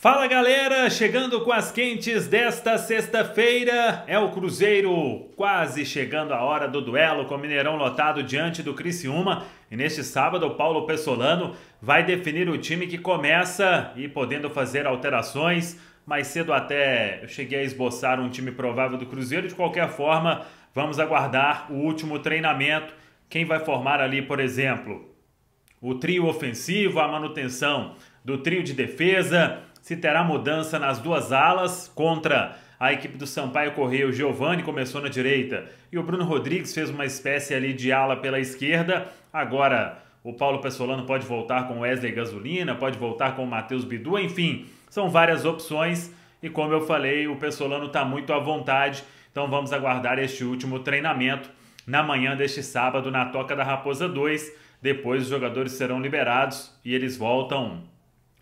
Fala galera, chegando com as quentes desta sexta-feira. É o Cruzeiro quase chegando a hora do duelo com o Mineirão lotado diante do Criciúma. E neste sábado, o Paulo Pessolano vai definir o time que começa e podendo fazer alterações. Mais cedo até eu cheguei a esboçar um time provável do Cruzeiro. De qualquer forma, vamos aguardar o último treinamento. Quem vai formar ali, por exemplo, o trio ofensivo, a manutenção do trio de defesa se terá mudança nas duas alas contra a equipe do Sampaio Correia. O Giovani começou na direita e o Bruno Rodrigues fez uma espécie ali de ala pela esquerda. Agora o Paulo Pessolano pode voltar com Wesley Gasolina, pode voltar com o Matheus Bidu, enfim, são várias opções. E como eu falei, o Pessolano está muito à vontade, então vamos aguardar este último treinamento na manhã deste sábado na Toca da Raposa 2. Depois os jogadores serão liberados e eles voltam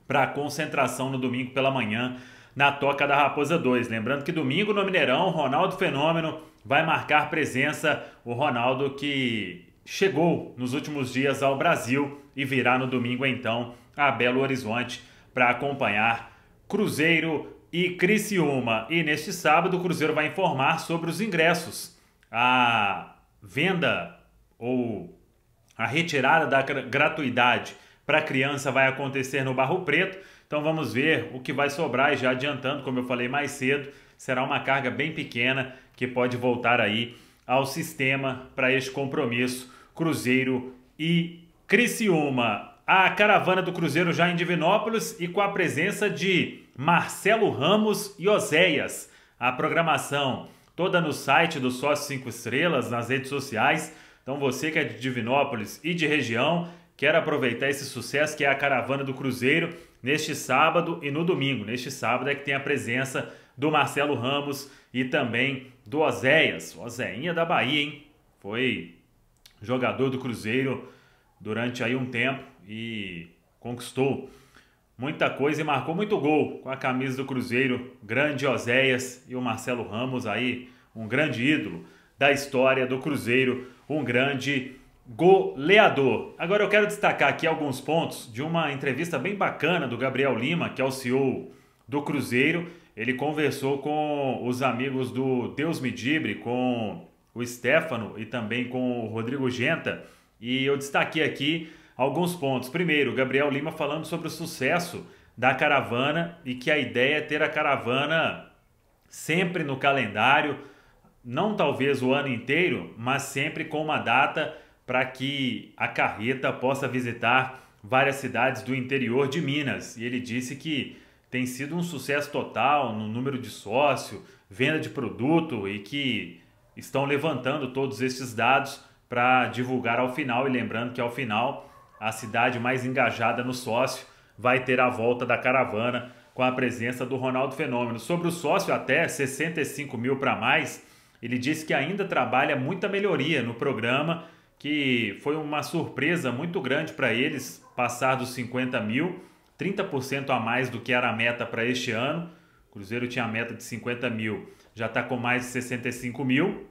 para a concentração no domingo pela manhã na Toca da Raposa 2. Lembrando que domingo no Mineirão, Ronaldo Fenômeno vai marcar presença, o Ronaldo que chegou nos últimos dias ao Brasil e virá no domingo então a Belo Horizonte para acompanhar Cruzeiro e Criciúma. E neste sábado o Cruzeiro vai informar sobre os ingressos. A venda ou a retirada da gratuidade para criança vai acontecer no Barro Preto. Então vamos ver o que vai sobrar e já adiantando, como eu falei mais cedo, será uma carga bem pequena que pode voltar aí ao sistema para este compromisso Cruzeiro e Criciúma. A caravana do Cruzeiro já em Divinópolis e com a presença de Marcelo Ramos e Oséias. A programação toda no site do Sócio 5 Estrelas, nas redes sociais. Então você que é de Divinópolis e de região Quero aproveitar esse sucesso que é a caravana do Cruzeiro neste sábado e no domingo. Neste sábado é que tem a presença do Marcelo Ramos e também do Ozeias. Ozeinha da Bahia, hein? Foi jogador do Cruzeiro durante aí um tempo e conquistou muita coisa e marcou muito gol com a camisa do Cruzeiro. Grande Oséias e o Marcelo Ramos aí, um grande ídolo da história do Cruzeiro, um grande goleador. Agora eu quero destacar aqui alguns pontos de uma entrevista bem bacana do Gabriel Lima, que é o CEO do Cruzeiro. Ele conversou com os amigos do Deus Me Dibre, com o Stefano e também com o Rodrigo Genta. E eu destaquei aqui alguns pontos. Primeiro, Gabriel Lima falando sobre o sucesso da caravana e que a ideia é ter a caravana sempre no calendário, não talvez o ano inteiro, mas sempre com uma data para que a carreta possa visitar várias cidades do interior de Minas. E ele disse que tem sido um sucesso total no número de sócio, venda de produto e que estão levantando todos esses dados para divulgar ao final. E lembrando que ao final a cidade mais engajada no sócio vai ter a volta da caravana com a presença do Ronaldo Fenômeno. Sobre o sócio, até 65 mil para mais, ele disse que ainda trabalha muita melhoria no programa que foi uma surpresa muito grande para eles passar dos 50 mil, 30% a mais do que era a meta para este ano. O Cruzeiro tinha a meta de 50 mil, já está com mais de 65 mil.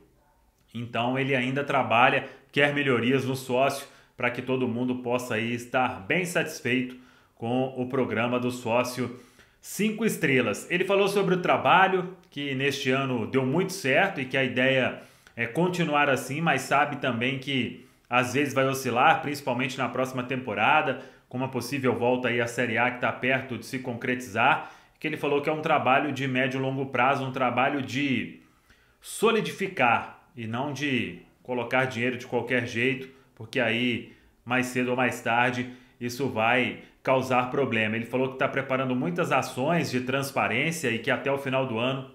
Então ele ainda trabalha, quer melhorias no sócio para que todo mundo possa aí estar bem satisfeito com o programa do sócio 5 estrelas. Ele falou sobre o trabalho que neste ano deu muito certo e que a ideia é, continuar assim, mas sabe também que às vezes vai oscilar, principalmente na próxima temporada, com uma possível volta aí à Série A que está perto de se concretizar. Que ele falou que é um trabalho de médio e longo prazo, um trabalho de solidificar e não de colocar dinheiro de qualquer jeito, porque aí mais cedo ou mais tarde isso vai causar problema. Ele falou que está preparando muitas ações de transparência e que até o final do ano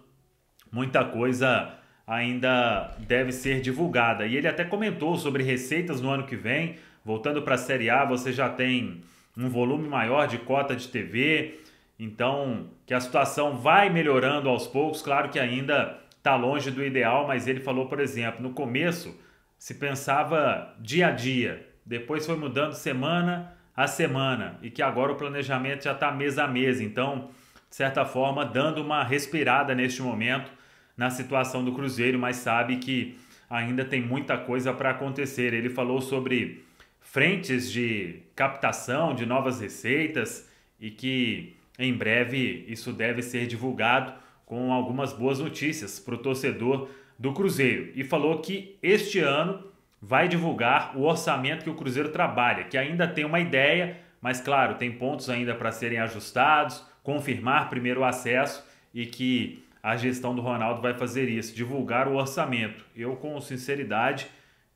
muita coisa ainda deve ser divulgada. E ele até comentou sobre receitas no ano que vem. Voltando para a Série A, você já tem um volume maior de cota de TV. Então, que a situação vai melhorando aos poucos. Claro que ainda está longe do ideal, mas ele falou, por exemplo, no começo se pensava dia a dia, depois foi mudando semana a semana e que agora o planejamento já está mês a mês. Então, de certa forma, dando uma respirada neste momento na situação do Cruzeiro, mas sabe que ainda tem muita coisa para acontecer. Ele falou sobre frentes de captação de novas receitas e que em breve isso deve ser divulgado com algumas boas notícias para o torcedor do Cruzeiro. E falou que este ano vai divulgar o orçamento que o Cruzeiro trabalha, que ainda tem uma ideia, mas claro, tem pontos ainda para serem ajustados, confirmar primeiro o acesso e que a gestão do Ronaldo vai fazer isso, divulgar o orçamento. Eu, com sinceridade,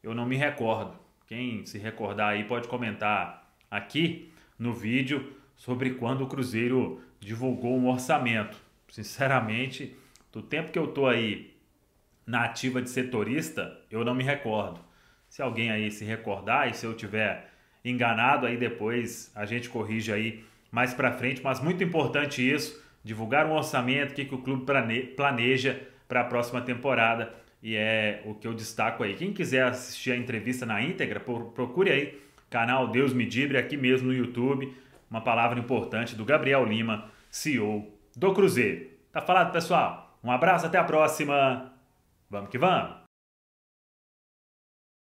eu não me recordo. Quem se recordar aí pode comentar aqui no vídeo sobre quando o Cruzeiro divulgou um orçamento. Sinceramente, do tempo que eu tô aí na ativa de setorista, eu não me recordo. Se alguém aí se recordar e se eu tiver enganado aí depois a gente corrige aí mais para frente, mas muito importante isso divulgar um orçamento, o que, que o clube planeja para a próxima temporada. E é o que eu destaco aí. Quem quiser assistir a entrevista na íntegra, procure aí canal Deus Me Dibre aqui mesmo no YouTube. Uma palavra importante do Gabriel Lima, CEO do Cruzeiro. Tá falado, pessoal? Um abraço, até a próxima. Vamos que vamos!